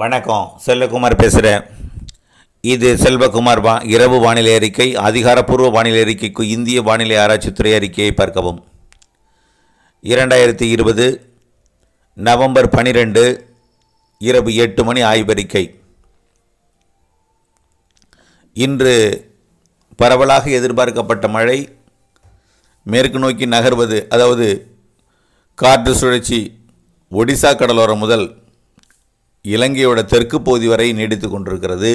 வணக்கம் செல்வகுமார் பேசுகிறேன் இது செல்வகுமார் வா இரவு வானிலை அறிக்கை அதிகாரப்பூர்வ வானிலை அறிக்கைக்கு இந்திய வானிலை ஆராய்ச்சித்துறை அறிக்கையை பார்க்கவும் இரண்டாயிரத்தி இருபது நவம்பர் பனிரெண்டு இரவு எட்டு மணி ஆய்வறிக்கை இன்று பரவலாக எதிர்பார்க்கப்பட்ட மழை மேற்கு நோக்கி நகர்வது அதாவது காற்று சுழற்சி ஒடிசா கடலோரம் முதல் இலங்கையோட தெற்கு பகுதி வரை நீடித்து கொண்டிருக்கிறது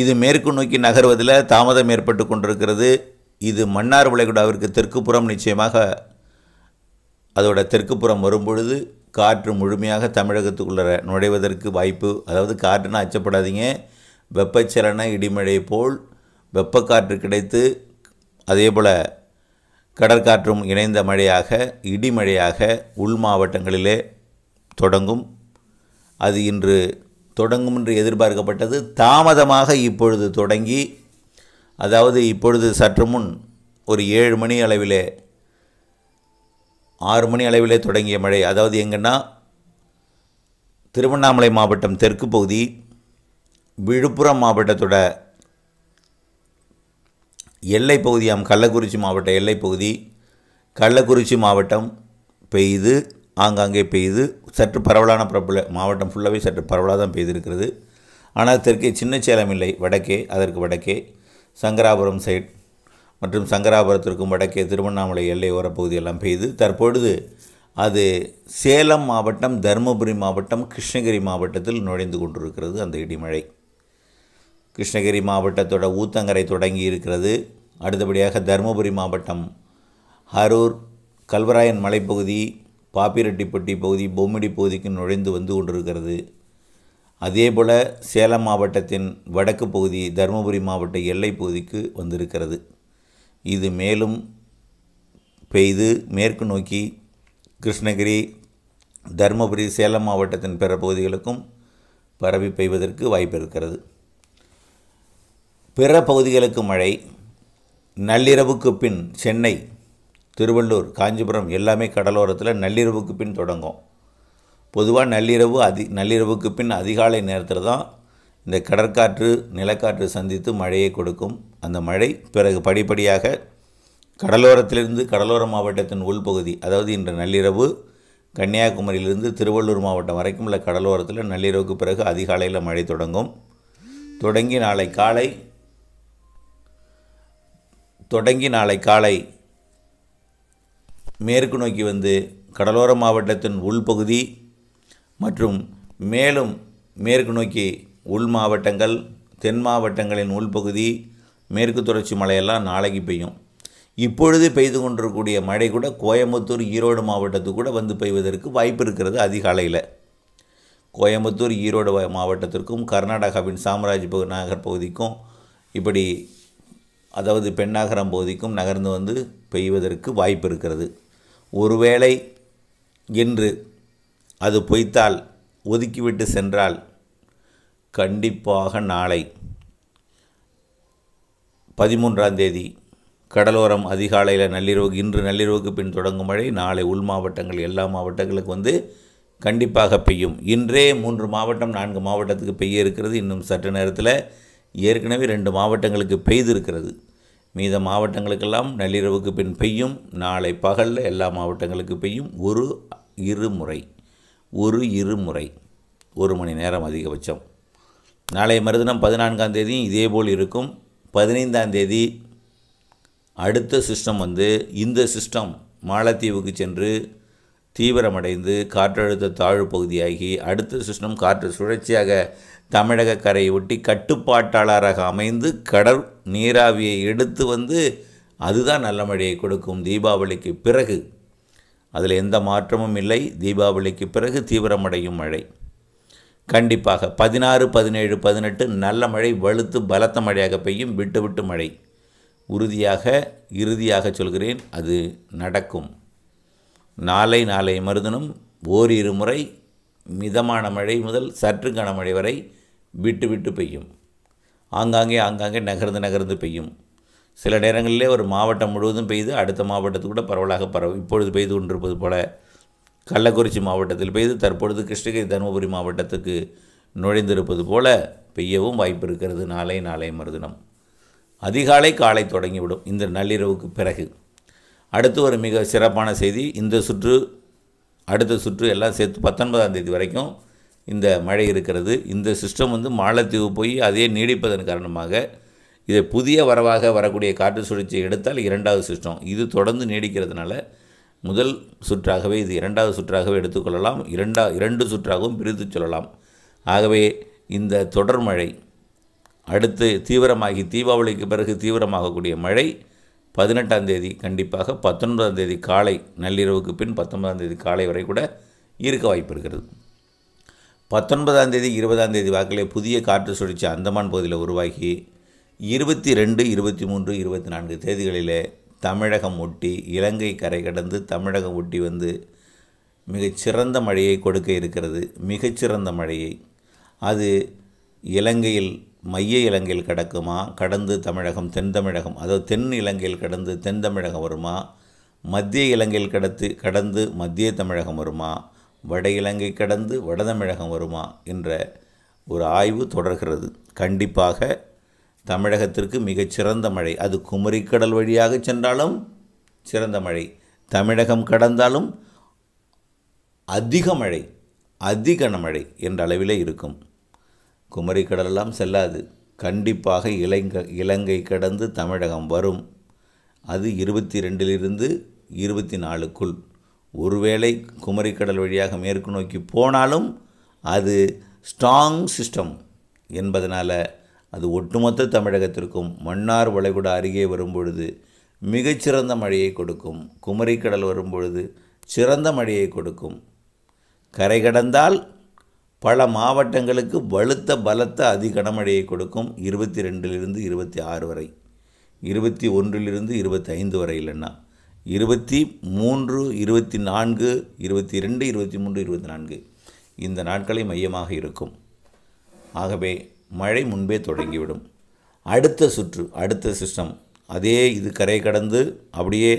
இது மேற்கு நோக்கி நகர்வதில் தாமதம் ஏற்பட்டு கொண்டிருக்கிறது இது மன்னார் விளைகுடாவிற்கு தெற்கு புறம் நிச்சயமாக அதோட தெற்கு புறம் வரும்பொழுது காற்று முழுமையாக தமிழகத்துக்குள்ளே நுழைவதற்கு வாய்ப்பு அதாவது காற்றுனா அச்சப்படாதீங்க வெப்பச்சலன இடிமழை போல் வெப்பக்காற்று கிடைத்து அதே போல் கடற்காற்றும் இணைந்த மழையாக இடிமழையாக உள் மாவட்டங்களிலே தொடங்கும் அது இன்று தொடங்கும் என்று எதிர்பார்க்கப்பட்டது தாமதமாக இப்பொழுது தொடங்கி அதாவது இப்பொழுது சற்று முன் ஒரு ஏழு மணி அளவிலே ஆறு மணி அளவிலே தொடங்கிய மழை அதாவது எங்கன்னா திருவண்ணாமலை மாவட்டம் தெற்கு பகுதி விழுப்புரம் மாவட்டத்தோட எல்லை பகுதியாம் கள்ளக்குறிச்சி மாவட்ட எல்லை பகுதி கள்ளக்குறிச்சி மாவட்டம் பெய்து ஆங்காங்கே பெய்து சற்று பரவலான பரப்பில் மாவட்டம் ஃபுல்லாகவே சற்று பரவலாக தான் பெய்திருக்கிறது ஆனால் தெற்கே சின்ன சேலம் இல்லை வடக்கே அதற்கு வடக்கே சங்கராபுரம் சைட் மற்றும் சங்கராபுரத்திற்கும் வடக்கே திருவண்ணாமலை எல்லையோர பகுதியெல்லாம் பெய்து தற்பொழுது அது சேலம் மாவட்டம் தருமபுரி மாவட்டம் கிருஷ்ணகிரி மாவட்டத்தில் நுழைந்து கொண்டிருக்கிறது அந்த இடிமழை கிருஷ்ணகிரி மாவட்டத்தோட ஊத்தங்கரை தொடங்கி இருக்கிறது அடுத்தபடியாக தருமபுரி மாவட்டம் அரூர் கல்வராயன் மலைப்பகுதி பாப்பிரெட்டிப்பட்டி பகுதி பொம்மிடி பகுதிக்கு நுழைந்து வந்து கொண்டிருக்கிறது அதேபோல் சேலம் மாவட்டத்தின் வடக்கு பகுதி தருமபுரி மாவட்ட எல்லை பகுதிக்கு வந்திருக்கிறது இது மேலும் பெய்து மேற்கு நோக்கி கிருஷ்ணகிரி தருமபுரி சேலம் மாவட்டத்தின் பிற பகுதிகளுக்கும் பரவி பெய்வதற்கு வாய்ப்பு இருக்கிறது பிற பகுதிகளுக்கு மழை நள்ளிரவுக்கு பின் சென்னை திருவள்ளூர் காஞ்சிபுரம் எல்லாமே கடலோரத்தில் நள்ளிரவுக்கு பின் தொடங்கும் பொதுவாக நள்ளிரவு அதி நள்ளிரவுக்கு பின் அதிகாலை நேரத்தில் தான் இந்த கடற்காற்று நிலக்காற்று சந்தித்து மழையை கொடுக்கும் அந்த மழை பிறகு படிப்படியாக கடலோரத்திலிருந்து கடலோர மாவட்டத்தின் உள்பகுதி அதாவது இன்று நள்ளிரவு கன்னியாகுமரியிலிருந்து திருவள்ளூர் மாவட்டம் வரைக்கும் உள்ள கடலோரத்தில் நள்ளிரவுக்கு பிறகு அதிகாலையில் மழை தொடங்கும் தொடங்கி நாளை காலை தொடங்கி நாளை காலை மேற்கு நோக்கி வந்து கடலோர மாவட்டத்தின் உள்பகுதி மற்றும் மேலும் மேற்கு நோக்கி உள் மாவட்டங்கள் தென் மாவட்டங்களின் உள்பகுதி மேற்கு தொடர்ச்சி மலையெல்லாம் நாளைக்கு பெய்யும் இப்பொழுது பெய்து கொண்டிருக்கக்கூடிய மழை கூட கோயம்புத்தூர் ஈரோடு மாவட்டத்துக்கு கூட வந்து பெய்வதற்கு வாய்ப்பு இருக்கிறது அதிகாலையில் கோயம்புத்தூர் ஈரோடு மாவட்டத்திற்கும் கர்நாடகாவின் சாம்ராஜ் நகர் பகுதிக்கும் இப்படி அதாவது பெண்ணாகரம் பகுதிக்கும் நகர்ந்து வந்து பெய்வதற்கு வாய்ப்பு இருக்கிறது ஒருவேளை என்று அது பொய்த்தால் ஒதுக்கிவிட்டு சென்றால் கண்டிப்பாக நாளை பதிமூன்றாம் தேதி கடலோரம் அதிகாலையில் நள்ளிரவு இன்று நள்ளிரவுக்கு பின் தொடங்கும் மழை நாளை உள் மாவட்டங்கள் எல்லா மாவட்டங்களுக்கு வந்து கண்டிப்பாக பெய்யும் இன்றே மூன்று மாவட்டம் நான்கு மாவட்டத்துக்கு பெய்ய இருக்கிறது இன்னும் சற்று நேரத்தில் ஏற்கனவே ரெண்டு மாவட்டங்களுக்கு பெய்திருக்கிறது மீத மாவட்டங்களுக்கெல்லாம் நள்ளிரவுக்கு பின் பெய்யும் நாளை பகலில் எல்லா மாவட்டங்களுக்கு பெய்யும் ஒரு இருமுறை ஒரு இருமுறை ஒரு மணி நேரம் அதிகபட்சம் நாளை மறுதினம் பதினான்காம் தேதியும் இதேபோல் இருக்கும் பதினைந்தாம் தேதி அடுத்த சிஸ்டம் வந்து இந்த சிஸ்டம் மாலத்தீவுக்கு சென்று தீவிரமடைந்து காற்றழுத்த தாழ்வு பகுதியாகி அடுத்த சிஸ்டம் காற்று சுழற்சியாக தமிழக கரையை ஒட்டி கட்டுப்பாட்டாளராக அமைந்து கடல் நீராவியை எடுத்து வந்து அதுதான் நல்ல மழையை கொடுக்கும் தீபாவளிக்கு பிறகு அதில் எந்த மாற்றமும் இல்லை தீபாவளிக்கு பிறகு தீவிரமடையும் மழை கண்டிப்பாக பதினாறு பதினேழு பதினெட்டு நல்ல மழை வலுத்து பலத்த மழையாக பெய்யும் விட்டு விட்டு மழை உறுதியாக இறுதியாக சொல்கிறேன் அது நடக்கும் நாளை நாளை மருதனும் ஓரிரு முறை மிதமான மழை முதல் சற்று கனமழை வரை விட்டு விட்டு பெய்யும் ஆங்காங்கே ஆங்காங்கே நகர்ந்து நகர்ந்து பெய்யும் சில நேரங்களிலே ஒரு மாவட்டம் முழுவதும் பெய்து அடுத்த மாவட்டத்துக்கு கூட பரவலாக பரவ இப்பொழுது பெய்து கொண்டிருப்பது போல கள்ளக்குறிச்சி மாவட்டத்தில் பெய்து தற்பொழுது கிருஷ்ணகிரி தருமபுரி மாவட்டத்துக்கு நுழைந்திருப்பது போல பெய்யவும் வாய்ப்பு இருக்கிறது நாளை நாளை மறுதினம் அதிகாலை காலை தொடங்கிவிடும் இந்த நள்ளிரவுக்கு பிறகு அடுத்து ஒரு மிக சிறப்பான செய்தி இந்த சுற்று அடுத்த சுற்று எல்லாம் சேர்த்து பத்தொன்பதாம் தேதி வரைக்கும் இந்த மழை இருக்கிறது இந்த சிஸ்டம் வந்து மாலத்தீவு போய் அதே நீடிப்பதன் காரணமாக இதை புதிய வரவாக வரக்கூடிய காற்று சுழற்சியை எடுத்தால் இரண்டாவது சிஸ்டம் இது தொடர்ந்து நீடிக்கிறதுனால முதல் சுற்றாகவே இது இரண்டாவது சுற்றாகவே எடுத்துக்கொள்ளலாம் இரண்டா இரண்டு சுற்றாகவும் பிரித்து சொல்லலாம் ஆகவே இந்த தொடர் மழை அடுத்து தீவிரமாகி தீபாவளிக்கு பிறகு தீவிரமாகக்கூடிய மழை பதினெட்டாம் தேதி கண்டிப்பாக பத்தொன்பதாம் தேதி காலை நள்ளிரவுக்கு பின் பத்தொன்பதாம் தேதி காலை வரை கூட இருக்க வாய்ப்பு இருக்கிறது பத்தொன்பதாம் தேதி இருபதாம் தேதி வாக்கிலே புதிய காற்று சுழற்சி அந்தமான் பகுதியில் உருவாகி இருபத்தி ரெண்டு இருபத்தி மூன்று இருபத்தி நான்கு தேதிகளிலே தமிழகம் ஒட்டி இலங்கை கரை கடந்து தமிழகம் ஒட்டி வந்து மிகச்சிறந்த மழையை கொடுக்க இருக்கிறது மிகச்சிறந்த மழையை அது இலங்கையில் மைய இலங்கையில் கடக்குமா கடந்து தமிழகம் தென் தமிழகம் அதாவது தென் இலங்கையில் கடந்து தென் தமிழகம் வருமா மத்திய இலங்கையில் கடத்து கடந்து மத்திய தமிழகம் வருமா வட இலங்கை கடந்து வட தமிழகம் வருமா என்ற ஒரு ஆய்வு தொடர்கிறது கண்டிப்பாக தமிழகத்திற்கு மிகச்சிறந்த மழை அது குமரிக்கடல் வழியாக சென்றாலும் சிறந்த மழை தமிழகம் கடந்தாலும் அதிக மழை அதிக மழை என்ற அளவிலே இருக்கும் குமரி கடலெல்லாம் செல்லாது கண்டிப்பாக இலங்க இலங்கை கடந்து தமிழகம் வரும் அது இருபத்தி ரெண்டிலிருந்து இருபத்தி நாலுக்குள் ஒருவேளை குமரிக்கடல் வழியாக மேற்கு நோக்கி போனாலும் அது ஸ்ட்ராங் சிஸ்டம் என்பதனால் அது ஒட்டுமொத்த தமிழகத்திற்கும் மன்னார் வளைகுடா அருகே வரும்பொழுது மிகச்சிறந்த மழையை கொடுக்கும் குமரிக்கடல் வரும்பொழுது சிறந்த மழையை கொடுக்கும் கரை கடந்தால் பல மாவட்டங்களுக்கு வலுத்த பலத்த அதிகனமழையை கொடுக்கும் இருபத்தி ரெண்டிலிருந்து இருபத்தி ஆறு வரை இருபத்தி ஒன்றிலிருந்து இருபத்தி ஐந்து வரை இல்லைன்னா இருபத்தி மூன்று இருபத்தி நான்கு இருபத்தி ரெண்டு இருபத்தி மூன்று இருபத்தி நான்கு இந்த நாட்களை மையமாக இருக்கும் ஆகவே மழை முன்பே தொடங்கிவிடும் அடுத்த சுற்று அடுத்த சிஸ்டம் அதே இது கரை கடந்து அப்படியே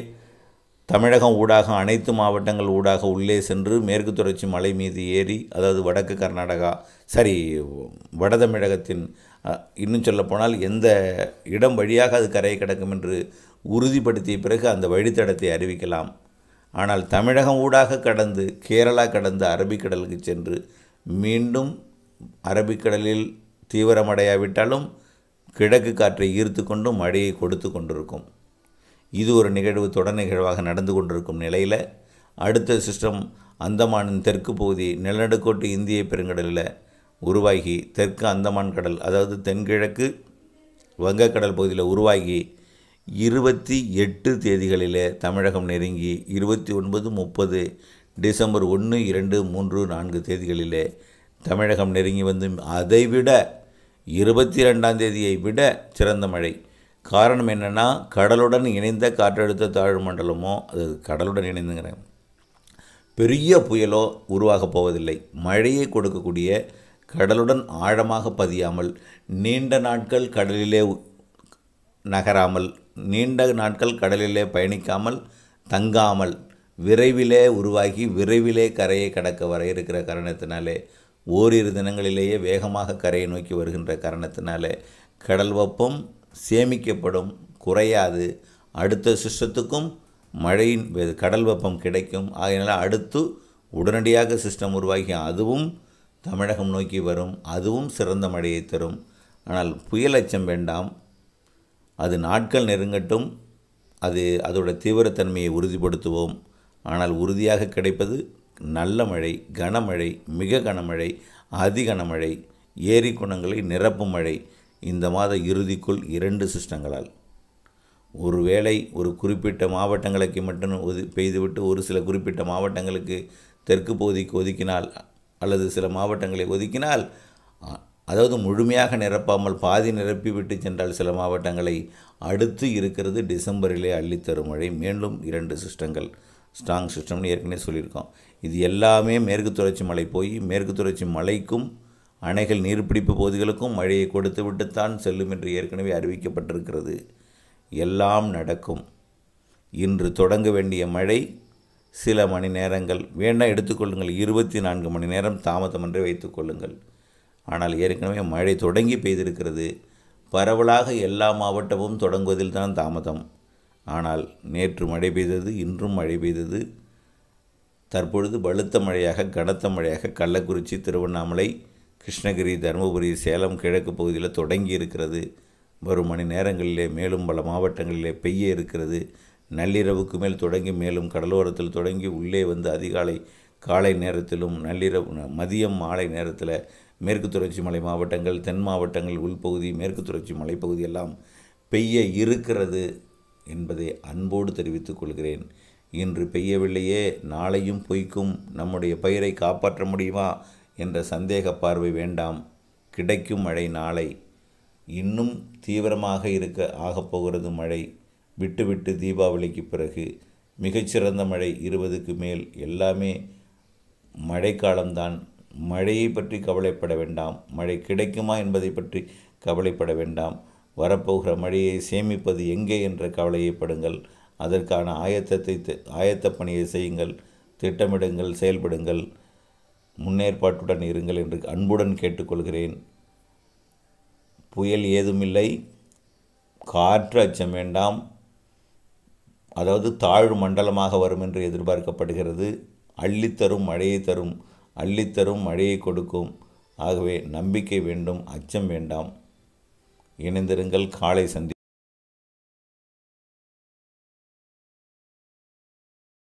தமிழகம் ஊடாக அனைத்து மாவட்டங்கள் ஊடாக உள்ளே சென்று மேற்கு தொடர்ச்சி மலை மீது ஏறி அதாவது வடக்கு கர்நாடகா சரி வட தமிழகத்தின் இன்னும் சொல்லப்போனால் எந்த இடம் வழியாக அது கரையை கிடக்கும் என்று உறுதிப்படுத்திய பிறகு அந்த வழித்தடத்தை அறிவிக்கலாம் ஆனால் தமிழகம் ஊடாக கடந்து கேரளா கடந்து அரபிக்கடலுக்கு சென்று மீண்டும் அரபிக்கடலில் தீவிரமடையாவிட்டாலும் கிழக்கு காற்றை ஈர்த்து கொண்டும் மழையை கொடுத்து கொண்டிருக்கும் இது ஒரு நிகழ்வு தொடர் நிகழ்வாக நடந்து கொண்டிருக்கும் நிலையில் அடுத்த சிஸ்டம் அந்தமானின் தெற்கு பகுதி நிலநடுக்கோட்டு இந்திய பெருங்கடலில் உருவாகி தெற்கு அந்தமான் கடல் அதாவது தென்கிழக்கு வங்கக்கடல் பகுதியில் உருவாகி இருபத்தி எட்டு தேதிகளில் தமிழகம் நெருங்கி இருபத்தி ஒன்பது முப்பது டிசம்பர் ஒன்று இரண்டு மூன்று நான்கு தேதிகளில் தமிழகம் நெருங்கி வந்து அதைவிட இருபத்தி ரெண்டாம் தேதியை விட சிறந்த மழை காரணம் என்னென்னா கடலுடன் இணைந்த காற்றழுத்த தாழ்வு மண்டலமோ அது கடலுடன் இணைந்துங்கிறேன் பெரிய புயலோ உருவாகப் போவதில்லை மழையை கொடுக்கக்கூடிய கடலுடன் ஆழமாக பதியாமல் நீண்ட நாட்கள் கடலிலே நகராமல் நீண்ட நாட்கள் கடலிலே பயணிக்காமல் தங்காமல் விரைவிலே உருவாகி விரைவிலே கரையை கடக்க வர இருக்கிற காரணத்தினாலே ஓரிரு தினங்களிலேயே வேகமாக கரையை நோக்கி வருகின்ற காரணத்தினாலே கடல் வெப்பம் சேமிக்கப்படும் குறையாது அடுத்த சிஸ்டத்துக்கும் மழையின் கடல் வெப்பம் கிடைக்கும் ஆகையினால் அடுத்து உடனடியாக சிஸ்டம் உருவாகி அதுவும் தமிழகம் நோக்கி வரும் அதுவும் சிறந்த மழையை தரும் ஆனால் புயல் அச்சம் வேண்டாம் அது நாட்கள் நெருங்கட்டும் அது அதோட தீவிரத்தன்மையை உறுதிப்படுத்துவோம் ஆனால் உறுதியாக கிடைப்பது நல்ல மழை கனமழை மிக கனமழை அதிகனமழை ஏரி குணங்களை நிரப்பும் மழை இந்த மாத இறுதிக்குள் இரண்டு சிஸ்டங்களால் ஒருவேளை ஒரு குறிப்பிட்ட மாவட்டங்களுக்கு மட்டும் ஒது பெய்துவிட்டு ஒரு சில குறிப்பிட்ட மாவட்டங்களுக்கு தெற்கு பகுதிக்கு ஒதுக்கினால் அல்லது சில மாவட்டங்களை ஒதுக்கினால் அதாவது முழுமையாக நிரப்பாமல் பாதி நிரப்பி விட்டு சென்றால் சில மாவட்டங்களை அடுத்து இருக்கிறது டிசம்பரிலே அள்ளித்தரும் மழை மீண்டும் இரண்டு சிஸ்டங்கள் ஸ்ட்ராங் சிஸ்டம்னு ஏற்கனவே சொல்லியிருக்கோம் இது எல்லாமே மேற்கு தொடர்ச்சி மலை போய் மேற்கு தொடர்ச்சி மலைக்கும் அணைகள் நீர்பிடிப்பு பகுதிகளுக்கும் மழையை கொடுத்து செல்லும் என்று ஏற்கனவே அறிவிக்கப்பட்டிருக்கிறது எல்லாம் நடக்கும் இன்று தொடங்க வேண்டிய மழை சில மணி நேரங்கள் வேண்டாம் எடுத்துக்கொள்ளுங்கள் இருபத்தி நான்கு மணி நேரம் தாமதம் என்றே வைத்துக்கொள்ளுங்கள் ஆனால் ஏற்கனவே மழை தொடங்கி பெய்திருக்கிறது பரவலாக எல்லா மாவட்டமும் தொடங்குவதில் தான் தாமதம் ஆனால் நேற்று மழை பெய்தது இன்றும் மழை பெய்தது தற்பொழுது பழுத்த மழையாக கனத்த மழையாக கள்ளக்குறிச்சி திருவண்ணாமலை கிருஷ்ணகிரி தருமபுரி சேலம் கிழக்கு பகுதியில் தொடங்கி இருக்கிறது வரும் மணி நேரங்களிலே மேலும் பல மாவட்டங்களிலே பெய்ய இருக்கிறது நள்ளிரவுக்கு மேல் தொடங்கி மேலும் கடலோரத்தில் தொடங்கி உள்ளே வந்து அதிகாலை காலை நேரத்திலும் நள்ளிரவு மதியம் மாலை நேரத்தில் மேற்கு தொடர்ச்சி மலை மாவட்டங்கள் தென் மாவட்டங்கள் உள்பகுதி மேற்கு தொடர்ச்சி மலைப்பகுதி எல்லாம் பெய்ய இருக்கிறது என்பதை அன்போடு தெரிவித்துக் கொள்கிறேன் இன்று பெய்யவில்லையே நாளையும் பொய்க்கும் நம்முடைய பயிரை காப்பாற்ற முடியுமா என்ற சந்தேக பார்வை வேண்டாம் கிடைக்கும் மழை நாளை இன்னும் தீவிரமாக இருக்க ஆகப்போகிறது மழை விட்டுவிட்டு தீபாவளிக்கு பிறகு மிகச்சிறந்த மழை இருபதுக்கு மேல் எல்லாமே மழைக்காலம்தான் மழையை பற்றி கவலைப்பட வேண்டாம் மழை கிடைக்குமா என்பதை பற்றி கவலைப்பட வேண்டாம் வரப்போகிற மழையை சேமிப்பது எங்கே என்ற கவலையைப்படுங்கள் அதற்கான ஆயத்தத்தை ஆயத்த பணியை செய்யுங்கள் திட்டமிடுங்கள் செயல்படுங்கள் முன்னேற்பாட்டுடன் இருங்கள் என்று அன்புடன் கேட்டுக்கொள்கிறேன் புயல் ஏதுமில்லை காற்று அச்சம் வேண்டாம் அதாவது தாழ்வு மண்டலமாக வரும் என்று எதிர்பார்க்கப்படுகிறது அள்ளித்தரும் மழையை தரும் அள்ளித்தரும் மழையை கொடுக்கும் ஆகவே நம்பிக்கை வேண்டும் அச்சம் வேண்டாம் இணைந்திருங்கள் காலை சந்தி